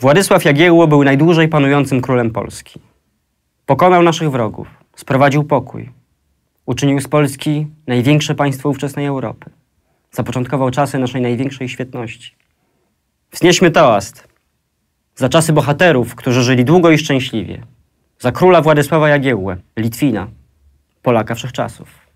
Władysław Jagiełło był najdłużej panującym królem Polski. Pokonał naszych wrogów, sprowadził pokój, uczynił z Polski największe państwo ówczesnej Europy. Zapoczątkował czasy naszej największej świetności. Wznieśmy toast za czasy bohaterów, którzy żyli długo i szczęśliwie, za króla Władysława Jagiełłę, Litwina, Polaka wszechczasów.